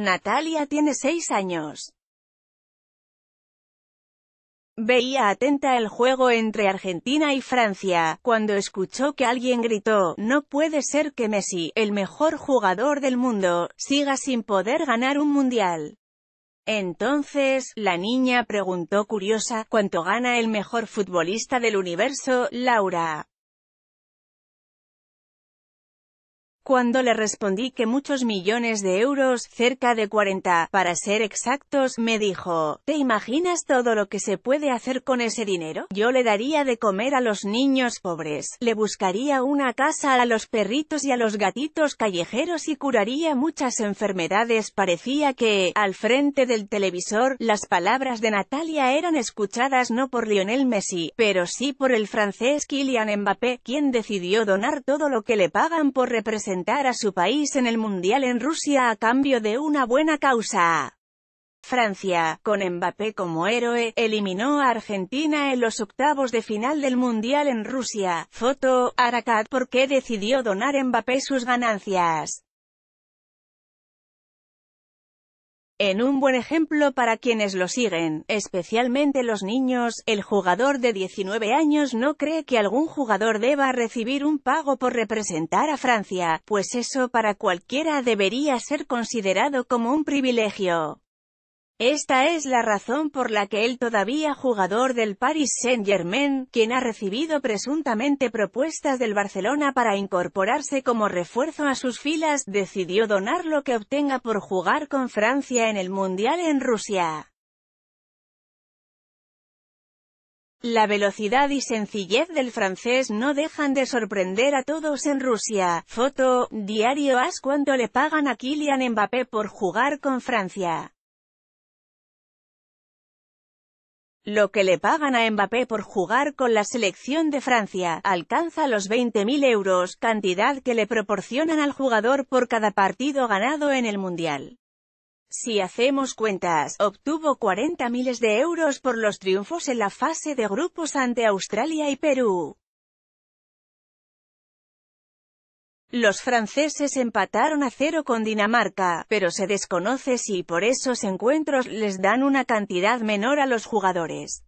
Natalia tiene seis años. Veía atenta el juego entre Argentina y Francia, cuando escuchó que alguien gritó, no puede ser que Messi, el mejor jugador del mundo, siga sin poder ganar un mundial. Entonces, la niña preguntó curiosa, ¿cuánto gana el mejor futbolista del universo, Laura? cuando le respondí que muchos millones de euros, cerca de 40, para ser exactos, me dijo, ¿te imaginas todo lo que se puede hacer con ese dinero? Yo le daría de comer a los niños pobres, le buscaría una casa a los perritos y a los gatitos callejeros y curaría muchas enfermedades. Parecía que, al frente del televisor, las palabras de Natalia eran escuchadas no por Lionel Messi, pero sí por el francés Kylian Mbappé, quien decidió donar todo lo que le pagan por representar a su país en el Mundial en Rusia a cambio de una buena causa. Francia, con Mbappé como héroe, eliminó a Argentina en los octavos de final del Mundial en Rusia. Foto, Aracat porque decidió donar Mbappé sus ganancias. en un buen ejemplo para quienes lo siguen, especialmente los niños, el jugador de 19 años no cree que algún jugador deba recibir un pago por representar a Francia, pues eso para cualquiera debería ser considerado como un privilegio. Esta es la razón por la que el todavía jugador del Paris Saint-Germain, quien ha recibido presuntamente propuestas del Barcelona para incorporarse como refuerzo a sus filas, decidió donar lo que obtenga por jugar con Francia en el Mundial en Rusia. La velocidad y sencillez del francés no dejan de sorprender a todos en Rusia. Foto, diario AS cuánto le pagan a Kylian Mbappé por jugar con Francia. Lo que le pagan a Mbappé por jugar con la selección de Francia, alcanza los 20.000 euros, cantidad que le proporcionan al jugador por cada partido ganado en el Mundial. Si hacemos cuentas, obtuvo 40 miles de euros por los triunfos en la fase de grupos ante Australia y Perú. Los franceses empataron a cero con Dinamarca, pero se desconoce si por esos encuentros les dan una cantidad menor a los jugadores.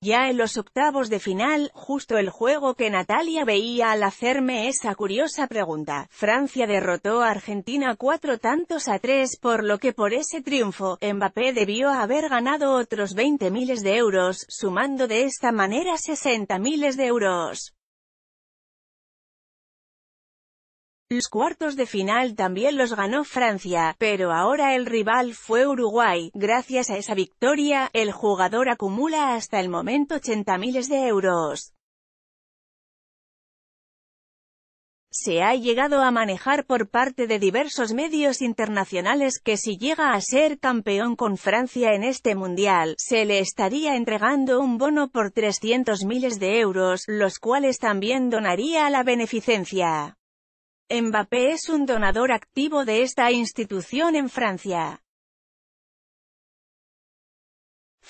Ya en los octavos de final, justo el juego que Natalia veía al hacerme esa curiosa pregunta, Francia derrotó a Argentina cuatro tantos a tres, por lo que por ese triunfo, Mbappé debió haber ganado otros 20 miles de euros, sumando de esta manera 60 miles de euros. Los cuartos de final también los ganó Francia, pero ahora el rival fue Uruguay. Gracias a esa victoria, el jugador acumula hasta el momento 80 miles de euros. se ha llegado a manejar por parte de diversos medios internacionales que si llega a ser campeón con Francia en este Mundial, se le estaría entregando un bono por 300 miles de euros, los cuales también donaría a la beneficencia. Mbappé es un donador activo de esta institución en Francia.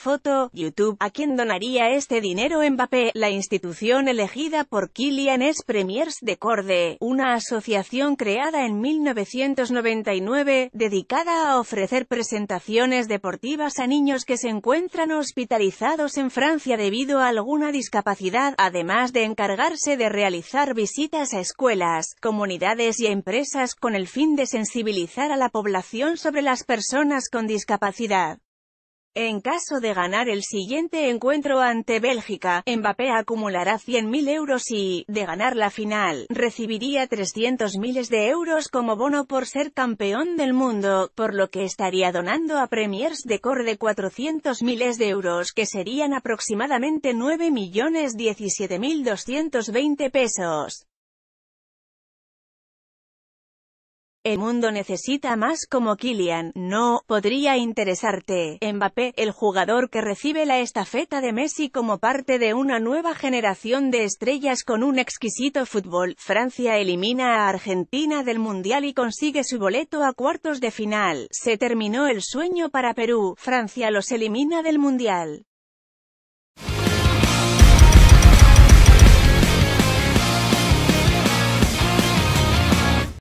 Foto, YouTube. ¿A quién donaría este dinero Mbappé? La institución elegida por kilian es Premiers de Corde, una asociación creada en 1999, dedicada a ofrecer presentaciones deportivas a niños que se encuentran hospitalizados en Francia debido a alguna discapacidad, además de encargarse de realizar visitas a escuelas, comunidades y empresas con el fin de sensibilizar a la población sobre las personas con discapacidad. En caso de ganar el siguiente encuentro ante Bélgica, Mbappé acumulará 100.000 euros y, de ganar la final, recibiría 300.000 de euros como bono por ser campeón del mundo, por lo que estaría donando a Premiers de Core de 400.000 de euros que serían aproximadamente 9.017.220 pesos. El mundo necesita más como Kylian, no, podría interesarte. Mbappé, el jugador que recibe la estafeta de Messi como parte de una nueva generación de estrellas con un exquisito fútbol. Francia elimina a Argentina del Mundial y consigue su boleto a cuartos de final. Se terminó el sueño para Perú, Francia los elimina del Mundial.